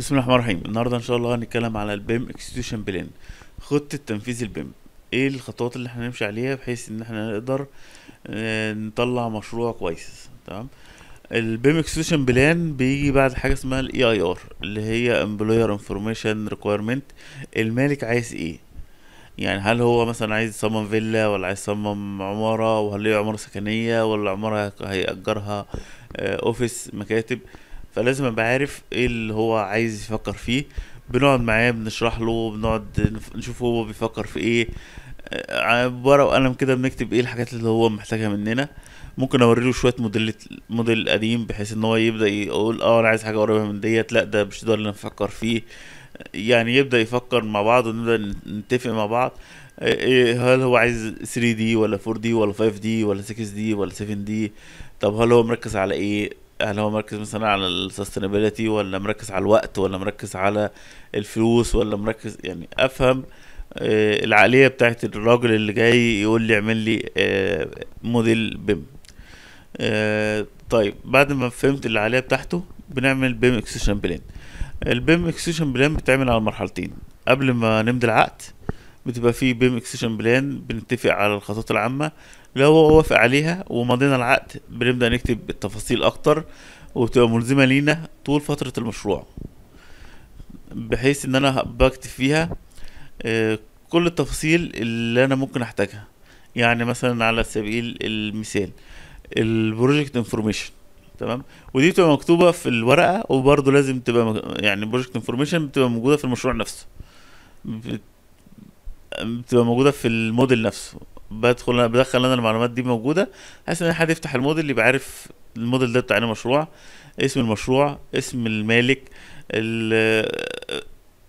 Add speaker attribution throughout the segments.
Speaker 1: بسم الله الرحمن الرحيم النهارده ان شاء الله هنتكلم على البيم اكسكيوشن بلان خطه تنفيذ البيم ايه الخطوات اللي احنا هنمشي عليها بحيث ان احنا نقدر آه، نطلع مشروع كويس تمام البيم اكسكيوشن بلان بيجي بعد حاجه اسمها الاي اي e ار اللي هي امبلوير انفورميشن ريكويرمنت المالك عايز ايه يعني هل هو مثلا عايز يصمم فيلا ولا عايز يصمم عماره وهل هي عماره سكنيه ولا عماره هيأجرها اوفيس آه، مكاتب فلازم ابقى عارف ايه اللي هو عايز يفكر فيه بنقعد معاه بنشرح له بنقعد نشوف هو بيفكر في ايه بورقه آه، وقلم كده بنكتب ايه الحاجات اللي هو محتاجها مننا ممكن اوريله شويه موديل موديل قديم بحيث ان هو يبدا يقول اه انا عايز حاجه قريبه من ديت لا ده مش ده اللي انا بفكر فيه يعني يبدا يفكر مع بعض ونبدا نتفق مع بعض آه، إيه هل هو عايز 3 دي ولا 4 دي ولا 5 دي ولا 6 دي ولا 7 دي طب هل هو مركز على ايه هل هو مركز مثلا على السستينابيلتي ولا مركز على الوقت ولا مركز على الفلوس ولا مركز يعني افهم آه، العقليه بتاعت الراجل اللي جاي يقول لي اعمل لي آه، موديل بيم آه، طيب بعد ما فهمت العقليه بتاعته بنعمل بيم اكسشن بلان البيم اكسشن بلان بتعمل على مرحلتين قبل ما نمضي العقد بتبقى في بيم اكسشن بلان بنتفق على الخطوات العامه لو هو وافق عليها ومضينا العقد بنبدا نكتب التفاصيل اكتر وبتبقى ملزمه لينا طول فتره المشروع بحيث ان انا بكتب فيها آه، كل التفاصيل اللي انا ممكن احتاجها يعني مثلا على سبيل المثال البروجكت انفورميشن تمام ودي بتبقى مكتوبه في الورقه وبرده لازم تبقى يعني البروجكت انفورميشن بتبقى موجوده في المشروع نفسه بتبقى موجوده في الموديل نفسه بدخل انا بدخل انا المعلومات دي موجوده بحيث ان حد يفتح الموديل يبقى عارف الموديل ده بتاع مشروع اسم المشروع اسم المالك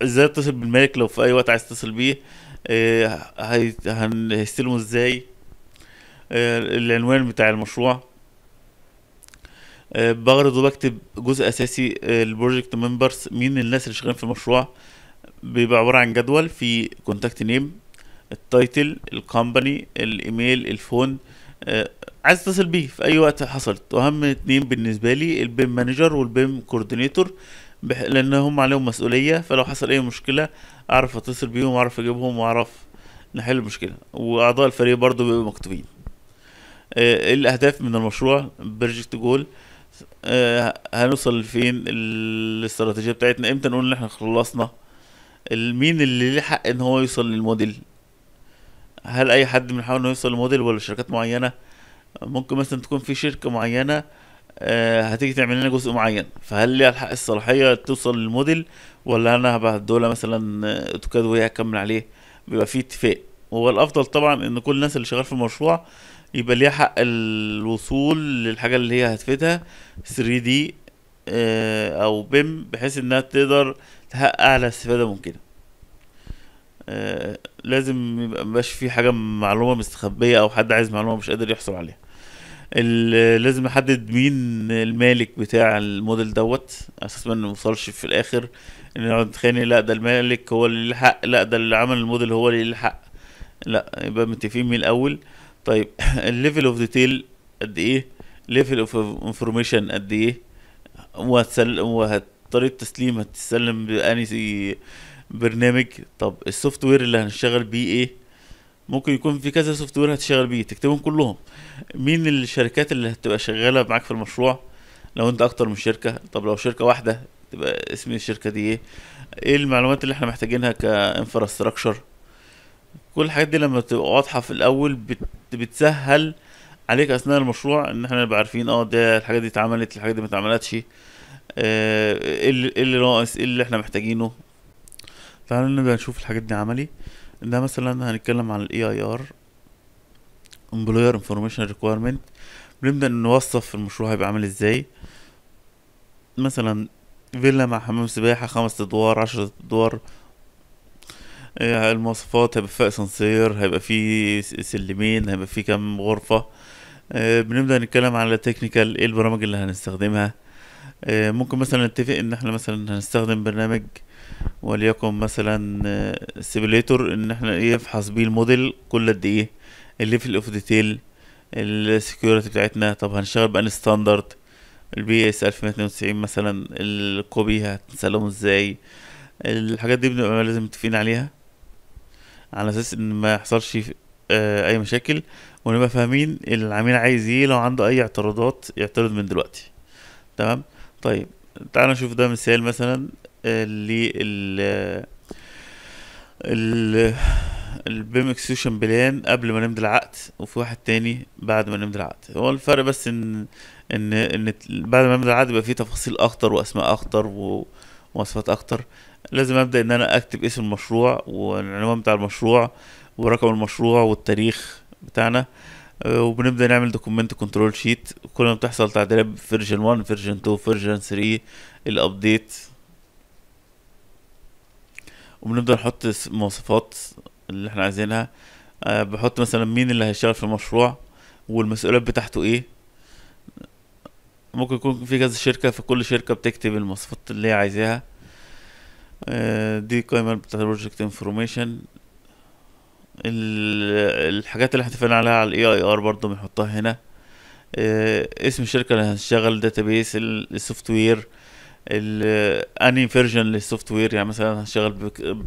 Speaker 1: ازاي اتصل بالمالك لو في اي وقت عايز تتصل بيه آه، هيستلمه ازاي آه، العنوان بتاع المشروع آه، بغرض وبكتب جزء اساسي البروجكت ممبرز مين الناس اللي شغالين في المشروع بيبقى عباره عن جدول فيه كونتاكت نيم التايتل الكومباني الايميل الفون آه، عايز اتصل بيه في اي وقت حصلت واهم اتنين بالنسبه لي البيم مانجر والبيم كوردينيتور لان هم عليهم مسؤوليه فلو حصل اي مشكله اعرف اتصل بيهم واعرف اجيبهم واعرف نحل المشكله واعضاء الفريق برضو بيبقوا مكتوبين ايه الاهداف من المشروع بروجكت جول آه، هنوصل لفين الاستراتيجيه بتاعتنا امتى نقول ان احنا خلصنا مين اللي ليه حق ان هو يوصل للموديل هل اي حد من حقه انه يوصل للموديل ولا شركات معينه ممكن مثلا تكون في شركه معينه آه، هتيجي تعمل لنا جزء معين فهل ليها الحق الصلاحيه توصل للموديل ولا انا الدوله مثلا آه، اوتوكاد وهي هتكمل عليه بيبقى في اتفاق هو الافضل طبعا ان كل الناس اللي شغال في المشروع يبقى ليها حق الوصول للحاجه اللي هي هتفيدها 3 دي آه، او بيم بحيث انها تقدر تحقق اعلى استفاده ممكنه آه، لازم ميبقاش في حاجه معلومه مستخبيه او حد عايز معلومه مش قادر يحصل عليها لازم احدد مين المالك بتاع الموديل دوت اساس ما نوصلش في الاخر ان نقعد نتخانق لا ده المالك هو اللي الحق لا ده اللي عمل الموديل هو اللي الحق لا يبقى متفقين من الاول طيب الليفل اوف ديتيل قد ايه ليفل اوف انفورميشن قد ايه وهتسل... وطريقه تسليم هتسلم باني برنامج طب السوفت وير اللي هنشتغل بيه ايه ممكن يكون في كذا سوفت وير هتشتغل بيه تكتبهم كلهم مين الشركات اللي هتبقى شغاله معاك في المشروع لو انت اكتر من شركه طب لو شركه واحده تبقى اسم الشركه دي ايه ايه المعلومات اللي احنا محتاجينها كانفراستراكشر كل الحاجات دي لما تبقى واضحه في الاول بت... بتسهل عليك اثناء المشروع ان احنا نبقى عارفين اه ده الحاجات دي اتعملت الحاجات دي ما اتعملتش آه، إيه, ايه اللي ناقص ايه اللي احنا محتاجينه تعالوا نبقى نشوف الحاجات دي عملي ده مثلا هنتكلم عن الاي اي ار امبلوير انفورميشن ريكويرمنت بنبدا نوصف المشروع هيبقى عامل ازاي مثلا فيلا مع حمام سباحه خمس ادوار عشرة ادوار إيه، المواصفات هيبقى فيه اسانسير هيبقى فيه سلمين هيبقى فيه كام غرفة إيه، بنبدأ نتكلم على تكنيكال ايه البرامج اللي هنستخدمها إيه، ممكن مثلا نتفق ان احنا مثلا هنستخدم برنامج وليكن مثلا سيميليتور ان احنا ايه نفحص بيه الموديل كل قد ايه الليفل اوف ديتيل السكيورتي بتاعتنا طب هنشتغل بقى ستاندرد البي اس 1192 مثلا الكوبي هتسلمه ازاي الحاجات دي بنبقى لازم متفقين عليها على اساس ان ما يحصلش آه، اي مشاكل ونبقى فاهمين العميل عايز ايه لو عنده اي اعتراضات يعترض من دلوقتي تمام طيب تعالى نشوف ده مثال مثلا آه، لل ال البيم اكسكيوشن بلان قبل ما نمضي العقد وفي واحد تاني بعد ما نمضي العقد هو الفرق بس ان ان ان بعد ما نمضي العقد يبقى فيه تفاصيل اخطر واسماء اخطر و... مواصفات اكتر لازم ابدا ان انا اكتب اسم المشروع والعنوان بتاع المشروع ورقم المشروع والتاريخ بتاعنا آه، وبنبدا نعمل دوكيمنت كنترول شيت كل ما بتحصل تعديلات فيرجن 1 فيرجن 2 فيرجن 3 الابديت وبنبدا نحط مواصفات اللي احنا عايزينها آه، بحط مثلا مين اللي هيشتغل في المشروع والمسؤوليات بتاعته ايه ممكن يكون في كذا شركه فكل شركه بتكتب المواصفات اللي هي عايزاها آه، دي قائمه بتاعت البروجكت انفورميشن الحاجات اللي هتفعل عليها على الاي اي ار برضو بنحطها هنا آه، اسم الشركه اللي هنشتغل داتابيس السوفت وير اني فيرجن للسوفت وير يعني مثلا هشتغل بك... ب...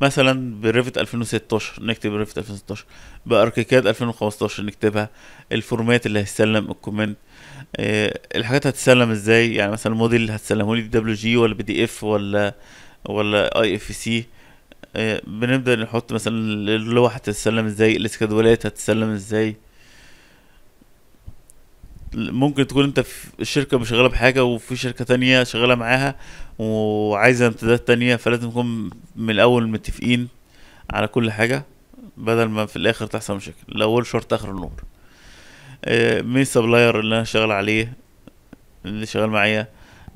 Speaker 1: مثلا بريفت 2016 نكتب بريفت 2016 باركيكاد 2015 نكتبها الفورمات اللي هيستلم الكومنت إيه الحاجات هتتسلم ازاي يعني مثلا الموديل هتسلمه لي دبليو جي ولا بي دي اف ولا ولا اي اف سي آه، بنبدا نحط مثلا اللوحه هتتسلم ازاي الاسكادولات هتتسلم ازاي ممكن تكون انت في الشركة مشغلة بحاجة وفي شركة تانية شغالة معاها وعايزة امتدادات تانية فلازم نكون من الأول متفقين على كل حاجة بدل ما في الآخر تحصل مشاكل الأول شرط آخر النور مين آه، السبلاير اللي أنا شغال عليه اللي شغال معايا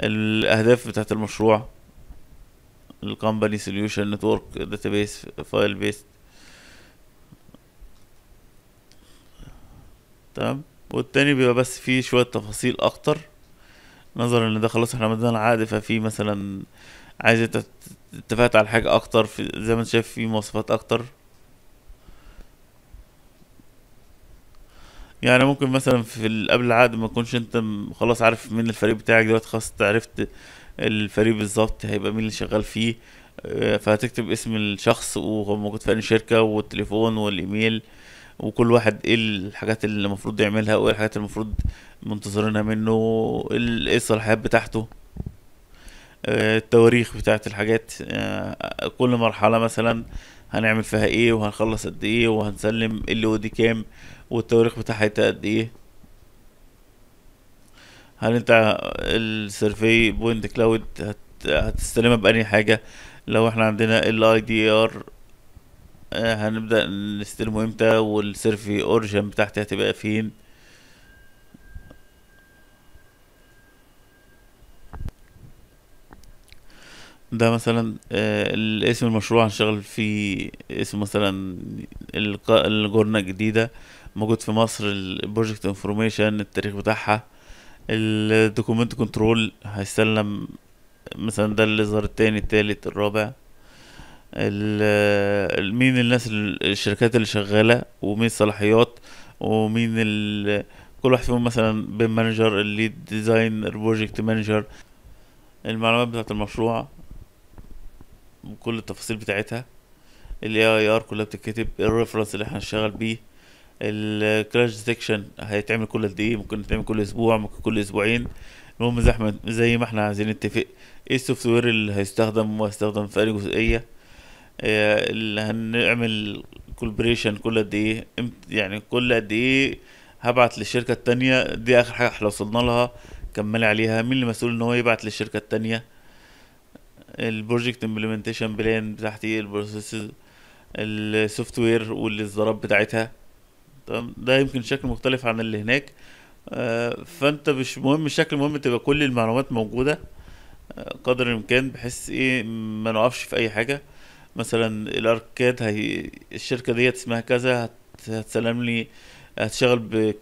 Speaker 1: الأهداف بتاعت المشروع الكومباني سوليوشن نتورك داتابيس فايل بيست تمام والتاني بيبقى بس فيه شوية تفاصيل أكتر نظرا ان ده خلاص احنا مدينا العقد ففي مثلا عايز اتفقت على حاجة أكتر في زي ما انت شايف في مواصفات أكتر يعني ممكن مثلا في قبل العقد ما تكونش انت خلاص عارف مين الفريق بتاعك دلوقتي خلاص عرفت الفريق بالظبط هيبقى مين اللي شغال فيه آه، فهتكتب اسم الشخص وهو موجود في انهي شركه والتليفون والايميل وكل واحد ايه الحاجات اللي المفروض يعملها وايه الحاجات اللي المفروض منتظرينها منه ايه الصلاحيات بتاعته آه، التواريخ بتاعة الحاجات آه، كل مرحلة مثلا هنعمل فيها ايه وهنخلص قد ايه وهنسلم اللي ودي كام والتواريخ بتاعها قد ايه هل انت السيرفي بوينت كلاود هتستلمها بأني حاجة لو احنا عندنا ال اي دي ار آه، هنبدأ نستلمه امتى والسيرفي اورجن بتاعتي هتبقى فين ده مثلا آه، اسم المشروع هنشتغل فيه اسم مثلا الجورنة الجديدة موجود في مصر البروجكت انفورميشن التاريخ بتاعها الدوكيومنت كنترول هيسلم مثلا ده اللي ظهر التاني التالت الرابع مين الناس الشركات اللي شغاله ومين الصلاحيات ومين كل واحد فيهم مثلا بين مانجر الليد ديزاين البروجكت مانجر المعلومات بتاعه المشروع وكل التفاصيل بتاعتها الاي اي ار كلها بتتكتب الريفرنس اللي احنا هنشتغل بيه الكراش ديتكشن هيتعمل كل قد ايه ممكن يتعمل كل اسبوع ممكن كل اسبوعين المهم زي ما احنا عايزين نتفق ايه السوفت وير اللي هيستخدم وهيستخدم في اي جزئيه آه، اللي هنعمل كولبريشن كل قد ايه يعني كل قد ايه هبعت للشركه التانية دي اخر حاجه احنا وصلنا لها كملي عليها مين اللي مسؤول ان هو يبعت للشركه التانية البروجكت امبلمنتيشن بلان بتاعتي البروسيسز السوفت وير والاصدارات بتاعتها تمام ده يمكن شكل مختلف عن اللي هناك آه، فانت مش مهم الشكل المهم تبقى كل المعلومات موجوده آه، قدر الامكان بحيث ايه ما نقفش في اي حاجه مثلا الاركاد هي الشركه ديت اسمها كذا هتسلم لي هتشتغل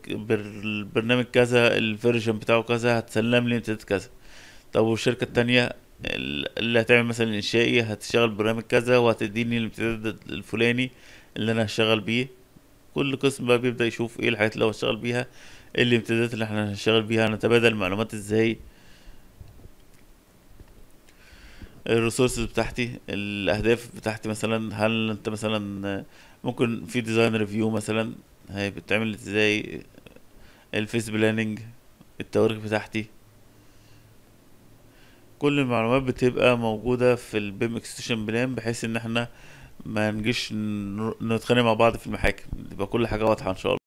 Speaker 1: بالبرنامج كذا الفيرجن بتاعه كذا هتسلم لي امتداد كذا طب والشركه التانية اللي هتعمل مثلا انشائي هتشتغل برنامج كذا وهتديني الامتداد الفلاني اللي انا هشتغل بيه كل قسم بقى بيبدا يشوف ايه الحاجات اللي هو هشتغل بيها ايه الامتدادات اللي احنا هنشتغل بيها هنتبادل معلومات ازاي الريسورسز بتاعتي الاهداف بتاعتي مثلا هل انت مثلا ممكن في ديزاين ريفيو مثلا هي بتعمل ازاي الفيس بلاننج التواريخ بتاعتي كل المعلومات بتبقى موجودة في البيم اكستشن بلان بحيث ان احنا ما نجيش نتخانق مع بعض في المحاكم يبقى كل حاجة واضحة ان شاء الله